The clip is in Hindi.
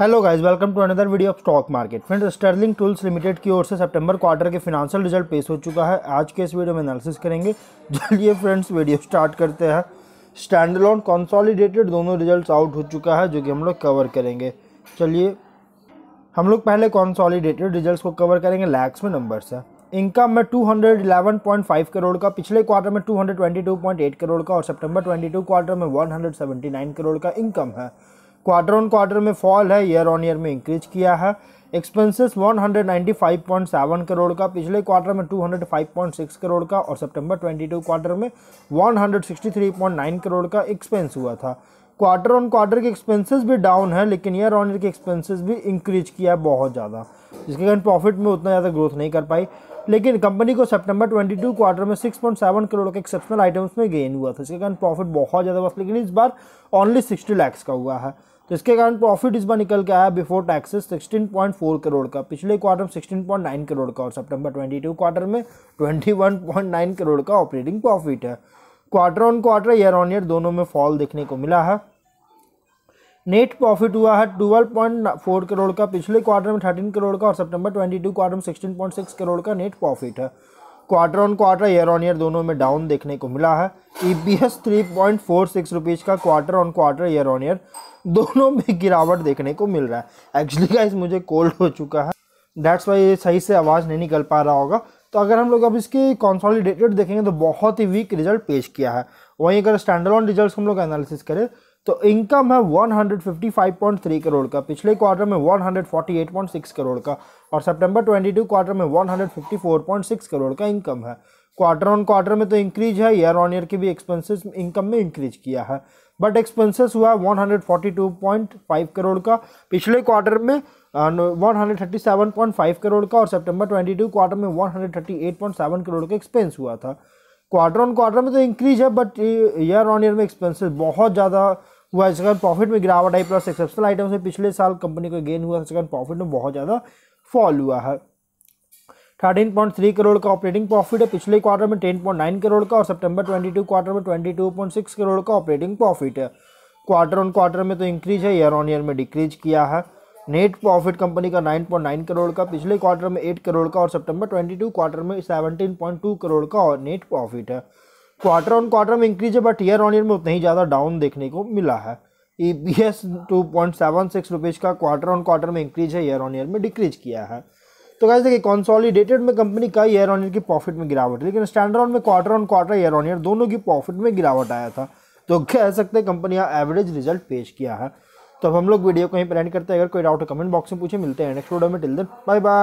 hello guys welcome to another video of stock market friends Sterling Tools Limited की ओर से सितंबर क्वार्टर के फिनेंशियल रिजल्ट पेश हो चुका है आज के इस वीडियो में एनालिसिस करेंगे चलिए फ्रेंड्स वीडियो स्टार्ट करते हैं स्टैंडलोन कॉन्सॉलीडेटेड दोनों रिजल्ट्स आउट हो चुका है जो कि हम लोग कवर करेंगे चलिए हम लोग पहले कॉन्सॉलीडेटेड रिजल्ट को कवर करेंगे लैक्स में नंबर से इनकम में 211.5 करोड़ का पिछले क्वार्टर में 222.8 करोड़ का और सितंबर 22 क्वार्टर में 179 करोड़ का इनकम है क्वार्टर ऑन क्वार्टर में फॉल है ईयर ऑन ईयर में इंक्रीज किया है एक्सपेंसेस 195.7 करोड़ का पिछले क्वार्टर में 205.6 करोड़ का और सितंबर 22 क्वार्टर में 163.9 करोड़ का एक्सपेंस हुआ था क्वार्टर ऑन क्वार्टर के एक्सपेंसेस भी डाउन है लेकिन ईयर ऑन ईयर के एक्सपेंसेस भी इंक्रीज किया है बहुत ज़्यादा जिसके कारण प्रॉफिट में उतना ज़्यादा ग्रोथ नहीं कर पाई लेकिन कंपनी को सितंबर 22 क्वार्टर में 6.7 करोड़ के एक्सेप्शनल आइटम्स में गेन हुआ था इसके कारण प्रॉफिट बहुत ज़्यादा हुआ लेकिन इस बार ओनली 60 लैक्स का हुआ है तो इसके कारण प्रॉफिट इस बार निकल के आया बिफोर टैक्सेस 16.4 करोड़ का पिछले क्वार्टर में 16.9 करोड़ का और सितंबर 22 क्वार्टर में 21.9 करोड़ का ऑपरेटिंग प्रॉफिट है quarter on quarter year on year दोनों में फॉल देखने को मिला है नेट प्रॉफिट हुआ है ट्वेल्व पॉइंट फोर करोड़ का पिछले क्वार्टर में थर्टीन करोड़ का और सितंबर टू क्वार्टर में सिक्सटीन पॉइंट सिक्स करोड़ का नेट प्रॉफिट है quarter on quarter year on year दोनों में डाउन देखने को मिला है E P S three point four six rupees का quarter on quarter year on year दोनों में गिरावट देखने को मिल रहा है एक्चुअली गाइस मुझे कोल्ड हो चुका है डैट्स वाई ये सही से आवाज़ नहीं निकल पा रहा होगा तो अगर हम लोग अब इसके कॉन्सॉलिडेटेड देखेंगे तो बहुत ही वीक रिजल्ट पेश किया है वहीं अगर स्टैंडर्ड ऑन रिजल्ट हम लोग एनालिसिस करें तो इनकम है 155.3 करोड़ का पिछले क्वार्टर में 148.6 करोड़ का और सितंबर 22 क्वार्टर में 154.6 करोड़ का इनकम है क्वार्टर ऑन क्वार्टर में तो इंक्रीज है ईयर ऑन ईयर के भी एक्सपेंसेस इनकम में इंक्रीज किया है बट एक्सपेंसेस हुआ 142.5 करोड़ का पिछले क्वार्टर में 137.5 करोड़ का और सेप्टेम्बर ट्वेंटी क्वार्टर में वन करोड़ का एक्सपेंस हुआ था क्वार्टर ऑन क्वार्टर में तो इंक्रीज है बट ईयर ऑन ईयर में एक्सपेंसेस बहुत ज़्यादा हुआ है सेकंड प्रॉफिट में गिरावट आई प्लस एक्सेप्शनल आइटम से पिछले साल कंपनी को गेन हुआ सेकंड प्रॉफिट में बहुत ज़्यादा फॉल हुआ है थर्टीन पॉइंट थ्री करोड़ का ऑपरेटिंग प्रॉफिट है पिछले क्वार्टर में टेन पॉइंट नाइन करोड़ का और सितंबर ट्वेंटी टू क्वार्टर में twenty two point six crore का ऑपरेटिंग प्रॉफिट है क्वार्टर ऑन क्वार्टर में तो इंक्रीज है ईयर ऑन ईयर में डिक्रीज किया है नेट प्रॉफिट कंपनी का नाइन पॉइंट नाइन करोड़ का पिछले क्वार्टर में एट करोड़ का और ट्वेंटी टू क्वार्टर में पॉइंट टू करोड़ का और नेट प्रॉफिट है क्वार्टर ऑन क्वार्टर में इंक्रीज है बट ईयर ऑन ईयर में उतना ही ज़्यादा डाउन देखने को मिला है E P S two point seven six rupees का क्वार्टर ऑन क्वार्टर में इंक्रीज है ईयर ऑन ईयर में डिक्रीज किया है तो कह सकते कॉन्सॉलीडेटेड में कंपनी का ईयर ऑन ईयर की प्रॉफिट में गिरावट लेकिन स्टैंडर्ड में quarter on quarter year on year दोनों की प्रॉफिट में गिरावट आया था तो कह सकते हैं कंपनी एवरेज रिजल्ट पेश किया है तो अब हम लोग वीडियो को ही पर करते हैं अगर कोई डाउट कमेंट बॉक्स में पूछे मिलते हैं नेक्स्ट वीडियो में टिल दिन बाय बाय